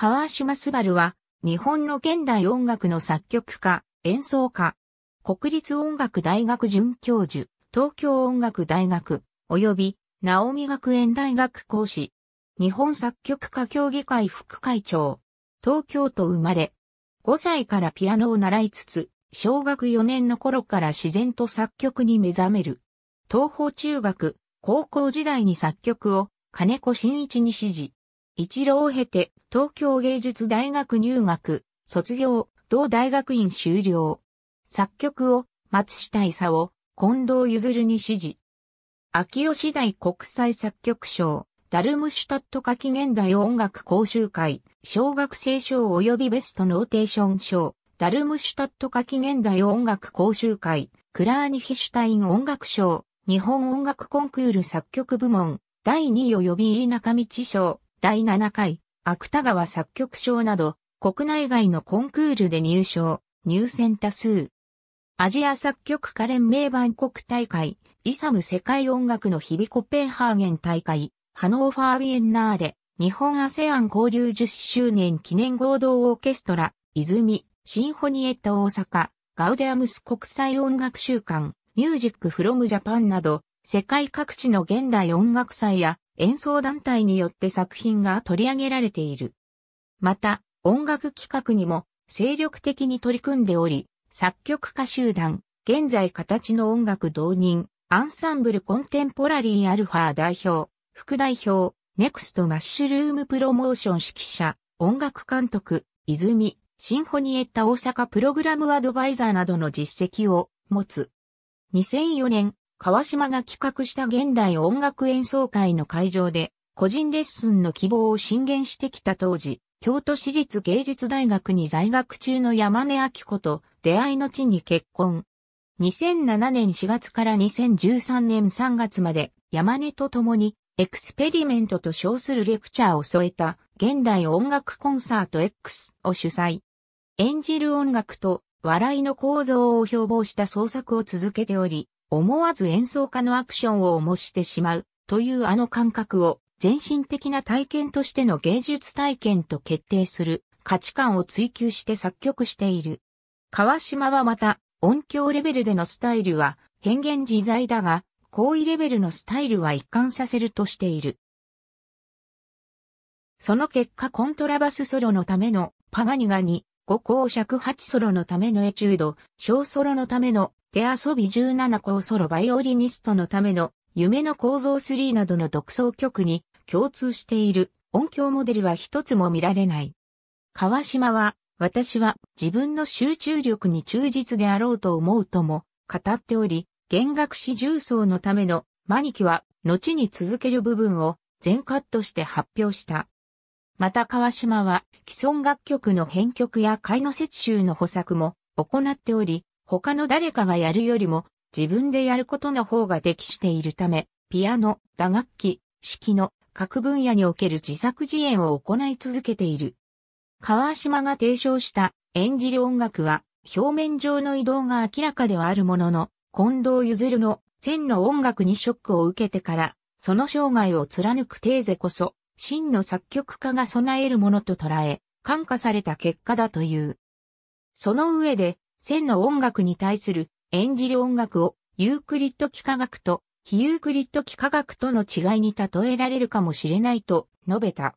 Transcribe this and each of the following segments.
川島すばるは、日本の現代音楽の作曲家、演奏家、国立音楽大学准教授、東京音楽大学、及び、直美学園大学講師、日本作曲家協議会副会長、東京都生まれ、5歳からピアノを習いつつ、小学4年の頃から自然と作曲に目覚める。東方中学、高校時代に作曲を金子真一に指示。一浪を経て、東京芸術大学入学、卒業、同大学院修了。作曲を、松下伊を、近藤譲に指示。秋吉台国際作曲賞、ダルムシュタット夏季現代音楽講習会、小学生賞及びベストノーテーション賞、ダルムシュタット夏季現代音楽講習会、クラーニヒシュタイン音楽賞、日本音楽コンクール作曲部門、第2位及び飯中道賞、第7回、芥川作曲賞など、国内外のコンクールで入賞、入選多数。アジア作曲家連盟万国大会、イサム世界音楽の日々コペンハーゲン大会、ハノーファービエンナーレ、日本アセアン交流10周年記念合同オーケストラ、泉、シンフォニエット大阪、ガウデアムス国際音楽週間、ミュージックフロムジャパンなど、世界各地の現代音楽祭や演奏団体によって作品が取り上げられている。また、音楽企画にも精力的に取り組んでおり、作曲家集団、現在形の音楽導人、アンサンブルコンテンポラリーアルファ代表、副代表、ネクストマッシュルームプロモーション指揮者、音楽監督、泉、シンフォニエッタ大阪プログラムアドバイザーなどの実績を持つ。2004年、川島が企画した現代音楽演奏会の会場で、個人レッスンの希望を進言してきた当時、京都市立芸術大学に在学中の山根明子と出会いの地に結婚。2007年4月から2013年3月まで山根と共にエクスペリメントと称するレクチャーを添えた現代音楽コンサート X を主催。演じる音楽と笑いの構造を標榜した創作を続けており、思わず演奏家のアクションを重してしまうというあの感覚を全身的な体験としての芸術体験と決定する価値観を追求して作曲している。川島はまた音響レベルでのスタイルは変幻自在だが、行為レベルのスタイルは一貫させるとしている。その結果コントラバスソロのためのパガニガに5校尺8ソロのためのエチュード、小ソロのための手遊び17校ソロバイオリニストのための夢の構造3などの独奏曲に共通している音響モデルは一つも見られない。川島は、私は自分の集中力に忠実であろうと思うとも語っており、弦楽師重奏のためのマニキは後に続ける部分を全カットして発表した。また川島は既存楽曲の編曲や解の節集の補作も行っており、他の誰かがやるよりも自分でやることの方が適しているため、ピアノ、打楽器、式の各分野における自作自演を行い続けている。川島が提唱した演じる音楽は表面上の移動が明らかではあるものの、近藤譲の千の音楽にショックを受けてから、その生涯を貫くテーゼこそ真の作曲家が備えるものと捉え、感化された結果だという。その上で、線の音楽に対する演じる音楽をユークリッド幾何学と非ユークリッド幾何学との違いに例えられるかもしれないと述べた。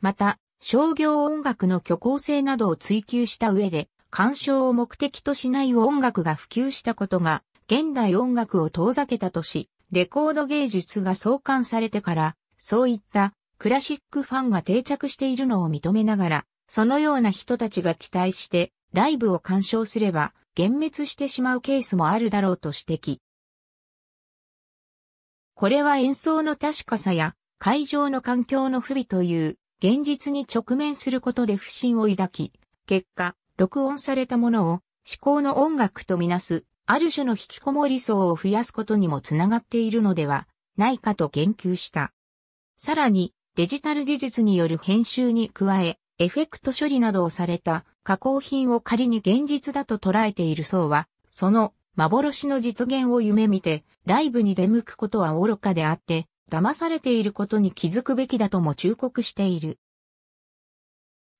また、商業音楽の虚構性などを追求した上で、鑑賞を目的としない音楽が普及したことが、現代音楽を遠ざけたとし、レコード芸術が創刊されてから、そういったクラシックファンが定着しているのを認めながら、そのような人たちが期待してライブを鑑賞すれば、幻滅してしまうケースもあるだろうと指摘。これは演奏の確かさや会場の環境の不備という現実に直面することで不信を抱き、結果、録音されたものを思考の音楽とみなす、ある種の引きこもり層を増やすことにもつながっているのではないかと言及した。さらに、デジタル技術による編集に加え、エフェクト処理などをされた加工品を仮に現実だと捉えている層は、その幻の実現を夢見て、ライブに出向くことは愚かであって、騙されていることに気づくべきだとも忠告している。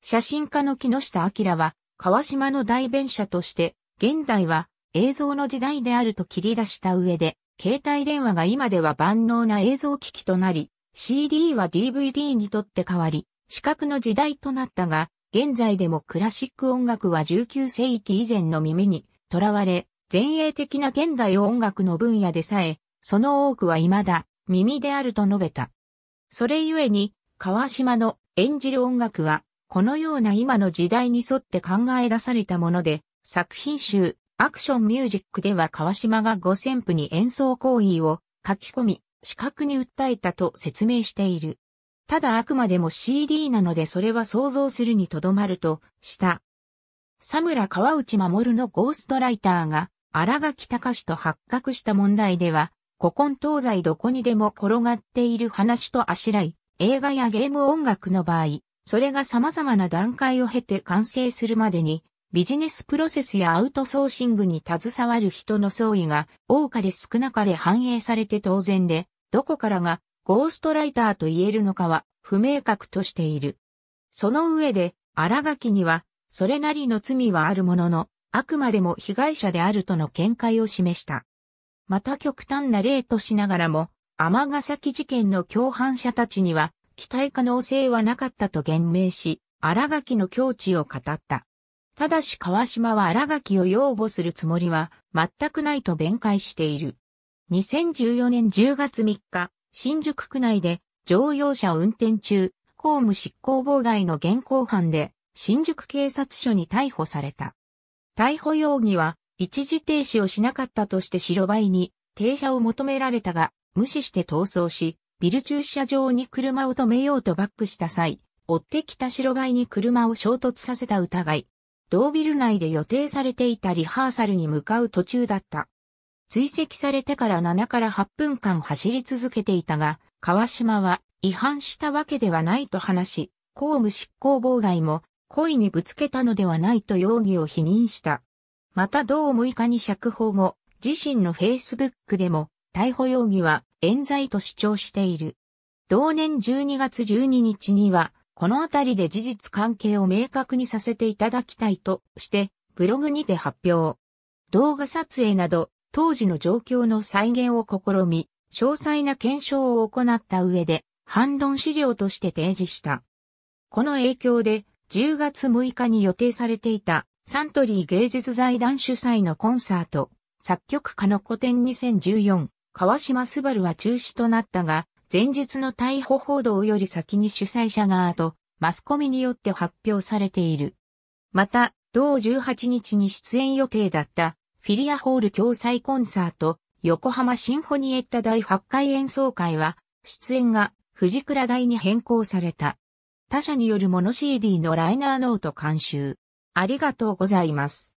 写真家の木下明は、川島の代弁者として、現代は映像の時代であると切り出した上で、携帯電話が今では万能な映像機器となり、CD は DVD にとって変わり、視覚の時代となったが、現在でもクラシック音楽は19世紀以前の耳にとらわれ、前衛的な現代音楽の分野でさえ、その多くは未だ耳であると述べた。それゆえに、川島の演じる音楽は、このような今の時代に沿って考え出されたもので、作品集、アクションミュージックでは川島が五線譜に演奏行為を書き込み、資格に訴えたと説明している。ただあくまでも CD なのでそれは想像するにとどまるとした。佐村川内守のゴーストライターが荒垣隆と発覚した問題では、古今東西どこにでも転がっている話とあしらい、映画やゲーム音楽の場合、それが様々な段階を経て完成するまでにビジネスプロセスやアウトソーシングに携わる人の相違が多かれ少なかれ反映されて当然で、どこからがゴーストライターと言えるのかは不明確としている。その上で、荒垣には、それなりの罪はあるものの、あくまでも被害者であるとの見解を示した。また極端な例としながらも、天ヶ崎事件の共犯者たちには、期待可能性はなかったと言明し、荒垣の境地を語った。ただし川島は新垣を擁護するつもりは全くないと弁解している。2014年10月3日、新宿区内で乗用車運転中、公務執行妨害の現行犯で新宿警察署に逮捕された。逮捕容疑は一時停止をしなかったとして白バイに停車を求められたが無視して逃走し、ビル駐車場に車を止めようとバックした際、追ってきた白バイに車を衝突させた疑い、同ビル内で予定されていたリハーサルに向かう途中だった。追跡されてから7から8分間走り続けていたが、川島は違反したわけではないと話し、公務執行妨害も故意にぶつけたのではないと容疑を否認した。また同6日に釈放後、自身の Facebook でも逮捕容疑は冤罪と主張している。同年12月12日にはこのあたりで事実関係を明確にさせていただきたいとして、ブログにて発表。動画撮影など、当時の状況の再現を試み、詳細な検証を行った上で、反論資料として提示した。この影響で、10月6日に予定されていた、サントリー芸術財団主催のコンサート、作曲家の古典2014、川島すばるは中止となったが、前述の逮捕報道より先に主催者側とマスコミによって発表されている。また、同18日に出演予定だったフィリアホール共催コンサート横浜シンフォニエッタ第8回演奏会は出演が藤倉大に変更された。他社によるモノ CD のライナーノート監修。ありがとうございます。